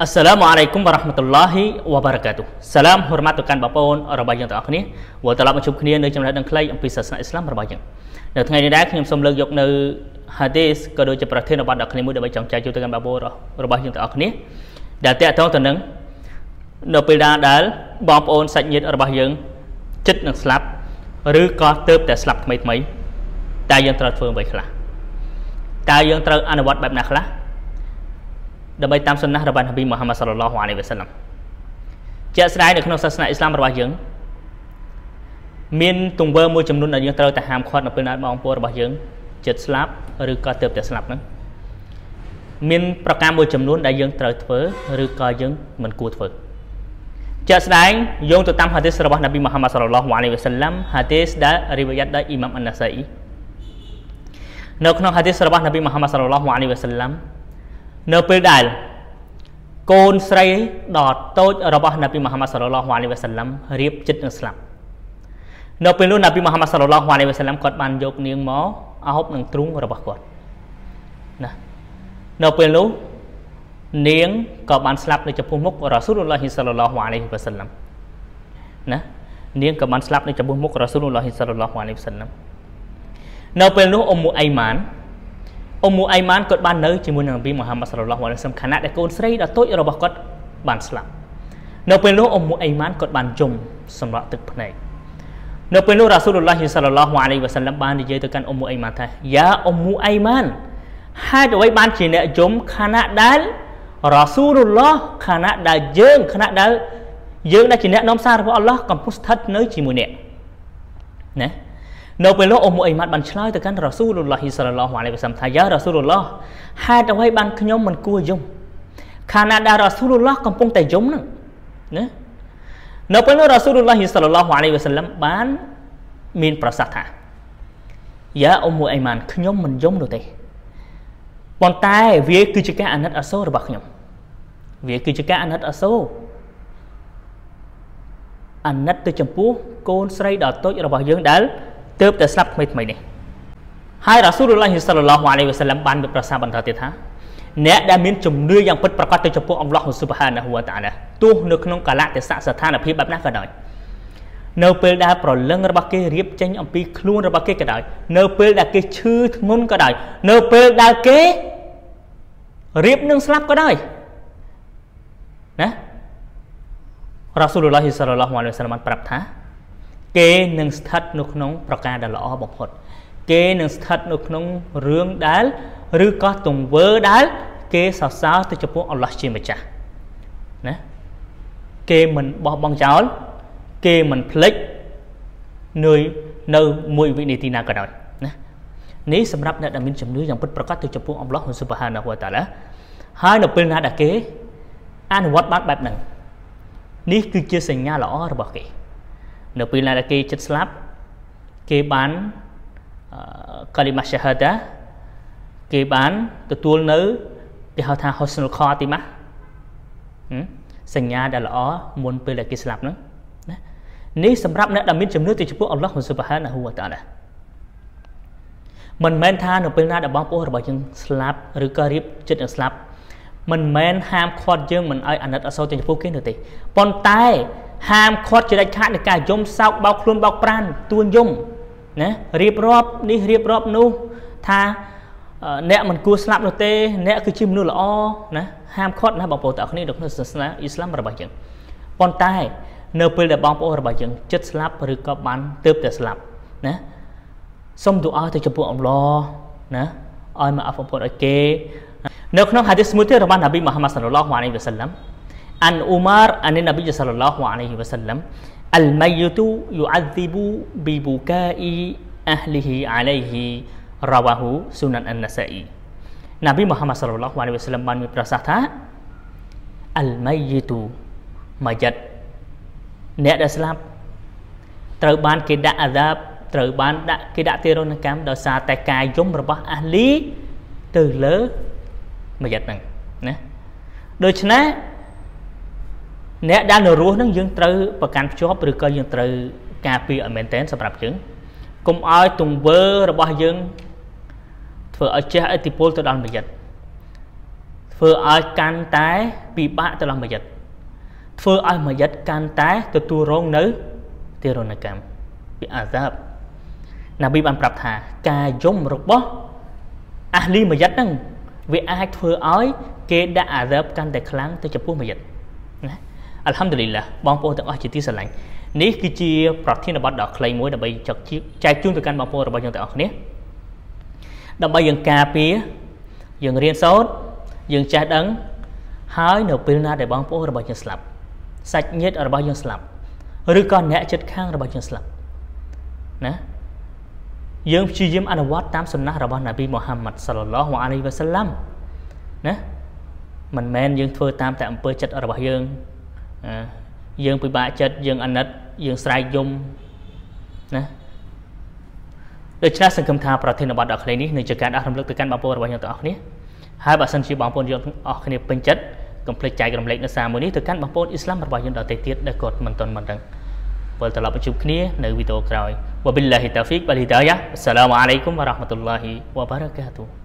Assalamualaikum warahmatullahi wabarakatuh សាឡាមហូរ៉ាត់ទៅកាន់បងប្អូនរបស់យើងទាំងអស់គ្នាមកត្រឡប់មកជួបគ្នានៅចំណុចដឹងខ្លីអំពីសាសនាអ៊ីស្លាមរបស់យើងនៅថ្ងៃនេះដែរខ្ញុំសូមលើកយកនៅ hadith ក៏ដូចជាប្រធានបទដ៏គ្នាមួយដើម្បីចង់ចែកជូនទៅកាន់បងប្អូនរបស់យើងទាំងអស់គ្នាដែលតកតងទៅនឹងនៅពេលដែរដែលបងប្អូនសាច់ញាតិរបស់យើងចិត្តនឹងស្លាប់ឬក៏ទៅតែស្លាប់ថ្មីថ្មីតែយើងត្រូវធ្វើអ្វីខ្លះតើយើងត្រូវអនុវត្តបែបណាខ្លះដើម្បីតាមសុណាស់របស់នប៊ីមូហាម៉ាត់សល្លឡោះអាឡៃវ៉ាសាឡាំជាក់ស្ដែងនៅក្នុងសាសនាអ៊ីស្លាមរបស់យើងមានទង្វើមួយចំនួនដែលយើងត្រូវតែហាមឃាត់នៅពេលណាបងប្អូនរបស់យើងចិត្តស្លាប់ឬក៏ទើបតែស្លាប់ហ្នឹងមាន ប្រការមួយចំនួន ដែលយើងត្រូវធ្វើឬក៏យើងមិនគួរធ្វើជាក់ស្ដែងយោងទៅតាមហាឌីសរបស់នប៊ីមូហាម៉ាត់សល្លឡោះអាឡៃវ៉ាសាឡាំហាឌីសដែលរីវ៉ាយ៉ាត់ដោយអ៊ីម៉ាមអានណាសៃនៅក្នុងហាឌីសរបស់នប៊ីមូហាម៉ាត់សល្លឡោះអាឡៃវ៉ាសាឡាំនៅពេលដែលកូនស្រីដ៏តូចរបស់នប៊ីមូហាម៉ាត់សល្លឡោះវ៉ាលីវ៉ាសាឡាំរៀបចិត្តនឹងស្លាប់នៅពេលនោះនប៊ីមូហាម៉ាត់សល្លឡោះវ៉ាលីវ៉ាសាឡាំគាត់បានយកនាងមកអោបនឹងទ្រូងរបស់គាត់ណានៅពេលនោះនាងក៏បានស្លាប់នៅចំពោះមុខរ៉ាស៊ូលឡោះសល្លឡោះវ៉ាលីវ៉ាសាឡាំណានាងក៏បានស្លាប់នៅចំពោះមុខរ៉ាស៊ូលឡោះសល្លឡោះវ៉ាលីវ៉ាសាឡាំនៅពេលនោះអ៊ុំមូអៃម៉ានអ៊ុមមូអៃម៉ានគាត់បាននៅជាមួយនឹងនប៊ីមូហាម៉ាត់សល្លឡោះអាឡៃសំខណៈដែលកូនស្រីដ៏តូចរបស់គាត់បានស្លាប់នៅពេលនោះអ៊ុមមូអៃម៉ានគាត់បានយំសម្រាប់ទឹកភ្នែកនៅពេលនោះរ៉ាស៊ូលឡោះសល្លឡោះអាឡៃវ៉ាសាឡាំបាននិយាយទៅកាន់អ៊ុមមូអៃម៉ានថាយ៉ាអ៊ុមមូអៃម៉ានហេតុអ្វីបានជាអ្នកយំខណៈដែលរ៉ាស៊ូលឡោះខណៈដែលយើងខណៈដែលយើងដែលជាអ្នកនាំសាររបស់អល់ឡោះកំពុងស្ថិតនៅជាមួយអ្នកណានៅពេលនោះអ៊ុមអ៊ីម៉ាត់បានឆ្លើយទៅកាន់រ៉ាស៊ូលុលឡោះសាឡឡោះអាឡៃវ៉ាសាំថាយ៉ារ៉ាស៊ូលុលឡោះហេតុអ្វីបានខ្ញុំមិនគួរយំខាណាដារ៉ាស៊ូលុលឡោះកំពុងតែយំហ្នឹងណានៅពេលនោះរ៉ាស៊ូលុលឡោះសាឡឡោះអាឡៃវ៉ាសាឡាំបានមានប្រសាសន៍ថាយ៉ាអ៊ុមអ៊ីម៉ាត់ខ្ញុំមិនយំនោះទេប៉ុន្តែវាគឺជាការអាណិតអាសូររបស់ខ្ញុំវាគឺជាការអាណិតអាសូរអាណិតទៅចំពោះកូនស្រីដ៏តូចរបស់យើងដែលទើបតែស្លាប់ថ្មីថ្មីនេះហើយរ៉ាស៊ូលឡោះសាឡឡោះអាឡៃវ៉ាសាឡាំបាន ប្រសាសន៍បន្តទៀតថាអ្នកដែលមានជំនឿយ៉ាងពិតប្រាកដទៅចំពោះអល់ឡោះស៊ុបហានហ៊ូវតាឡាទោះនៅក្នុង កាលៈទេសៈស្ថានភាពបែបណាក៏ដោយនៅពេលដែលប្រលឹងរបស់គេរៀបចេញអំពីខ្លួនរបស់គេក៏ដោយនៅពេលដែលគេឈឺធ្ងន់ក៏ដោយនៅពេលដែលគេរៀបនឹងស្លាប់ក៏ដោយណារ៉ាស៊ូលឡោះសាឡឡោះអាឡៃវ៉ាសាឡាំបានប្រាប់ថាគេនឹងស្ថិតនៅក្នុងប្រការដែលល្អបំផុត គេនឹងស្ថិតនៅក្នុងរឿងដែលឬក៏ទង្វើដែល គេសរសើរទៅចំពោះអល់ឡោះជាម្ចាស់ណាគេមិនបោះបង់ចោលគេមិនភ្លេចនៅនៅមួយវិនាទីណាក៏ដោយណានេះសម្រាប់អ្នកដែលមានជំនឿយ៉ាងពិតប្រាកដទៅចំពោះអល់ឡោះស៊ុបហានាហូតាឡាហើយនៅពេលណាដែលគេអនុវត្តបានបែបហ្នឹងនេះគឺជាសញ្ញាល្អរបស់គេនៅពេលដែលគេចិត្តស្លាប់គេបានកលីម៉ាសាហាដាគេបានទទួលនៅគេហៅថា husnul khatimah សញ្ញាដែលល្អមុនពេលដែលគេស្លាប់ហ្នឹងណានេះសម្រាប់អ្នកដែលមានជំនឿទៅចំពោះអល់ឡោះស៊ុបហានហូវតាឡាមិនមែនថានៅពេលណាដែលបងប្អូនរបស់យើងស្លាប់ឬក៏រៀបចិត្តនឹងស្លាប់មិនមែនហាមឃាត់យើងមិនឲ្យអាណិតអាសូរទៅចំពោះគេនោះទេប៉ុន្តែហាមឃាត់ជាដាច់ខាតនៃការយំសោកបោកខ្លួនបោកប្រានទួញយំណារៀបរាប់នេះរៀបរាប់នោះថាអ្នកមិនគួរស្លាប់នោះទេអ្នកគឺជាមនុស្សល្អណាហាមឃាត់ណាបងប្អូនទាំងអស់គ្នានៅក្នុងសាសនាអ៊ីស្លាមរបស់យើងប៉ុន្តែនៅពេលដែលបងប្អូនរបស់យើងចិត្តស្លាប់ឬក៏បានទើបតែស្លាប់ណាសូមទូអស់ទៅចំពោះអល់ឡោះណាឲ្យមកអបអរគុណឲ្យគេនៅក្នុងហាឌីសមួយទៀតរបស់នប៊ីមូហាម៉ាត់សល្លឡោះអាឡៃវ៉ាសឡាំ عن عمر عن النبي صلى الله عليه وسلم الميت يعذب ببكاء أهله عليه رواه سنن النسائي នប៊ីមូហាម៉ាត់សល្លឡោះអាឡៃវ៉ាសាឡាមបានមានប្រសាសន៍ថាអលម៉ៃយីទូម៉ាយិតអ្នកដែលស្លាប់ត្រូវបាន គេដាក់អាដាបត្រូវបានដាក់គេដាក់ទារុណកម្មដោយសារតែការយំរបស់អាហ្លីទៅលើម៉ាយិតហ្នឹងណាដូច្នេះអ្នកដែលនៅរស់នឹងយើងត្រូវប្រកាន់ភ្ជាប់ឬក៏យើងត្រូវការពារឲ្យមែនតែនសម្រាប់យើងកុំឲ្យទង្វើរបស់យើងធ្វើឲ្យចេះឥទ្ធិពលទៅដល់មាយិតធ្វើឲ្យកាន់តែពិបាកទៅដល់មាយិតធ្វើឲ្យមាយិតកាន់តែទទួលរងនៅទារុណកម្មពីអាសាប់ណាប៊ីបានប្រាប់ថា ការយំរបស់អាហ្លីមាយិតហ្នឹងវាអាចធ្វើឲ្យ គេដាក់អាសាប់កាន់តែខ្លាំងទៅចំពោះមាយិតណាអัลហាំឌុលីឡាបងប្អូនទាំងអស់ជាទីស្រឡាញ់នេះគឺជា ប្រធានបទដ៏ខ្លីមួយដើម្បីចែកចែកជូនទៅកាន់បងប្អូនរបស់យើងទាំងអស់គ្នាដើម្បីយើងការពារយើងរៀនសូត្រយើងចេះដឹងហើយនៅពេលណាដែលបងប្អូនរបស់យើងស្លាប់សាច់ញាតិរបស់យើងស្លាប់ឬក៏អ្នកចិត្តខាងរបស់យើងស្លាប់ណាយើងព្យាយាមអនុវត្តតាមសំណាស់របស់ណាប៊ីមូហាម៉ាត់សាឡឡោះអាឡៃវ៉ាសាឡាំណាមិនមែនយើងធ្វើតាមតែអំពើចិត្តរបស់យើងយើងពិបាកចិត្តយើងអាណិតយើងស្រែកយំណាដូច្នេះសង្ឃឹមថាប្រធានបទដល់ថ្ងៃនេះនឹងជាការដាក់រំលឹកទៅកាន់បងប្អូនរបស់យើងទាំងអស់គ្នាហើយបើសិនជាបងប្អូនយើងទាំងអស់គ្នាពេញចិត្តកុំភ្លេចចែករំលែកនៅសារមួយនេះទៅកាន់បងប្អូនអ៊ីស្លាមរបស់យើងដទៃទៀតដែលគាត់មិនទាន់មិនដឹងវិលត្រឡប់មកជួបគ្នានៅវីដេអូក្រោយ وبالله التوفيق والهدايه السلام عليكم ورحمه الله وبركاته